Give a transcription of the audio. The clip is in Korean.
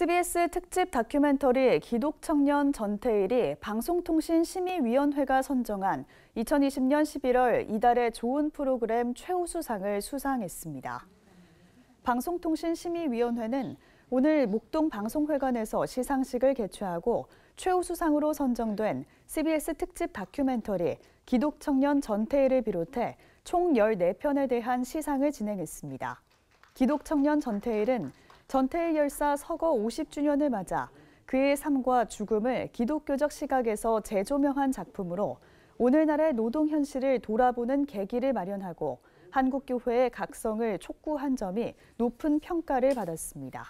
CBS 특집 다큐멘터리 기독청년 전태일이 방송통신심의위원회가 선정한 2020년 11월 이달의 좋은 프로그램 최우수상을 수상했습니다. 방송통신심의위원회는 오늘 목동 방송회관에서 시상식을 개최하고 최우수상으로 선정된 CBS 특집 다큐멘터리 기독청년 전태일을 비롯해 총 14편에 대한 시상을 진행했습니다. 기독청년 전태일은 전태일 열사 서거 50주년을 맞아 그의 삶과 죽음을 기독교적 시각에서 재조명한 작품으로 오늘날의 노동 현실을 돌아보는 계기를 마련하고 한국교회의 각성을 촉구한 점이 높은 평가를 받았습니다.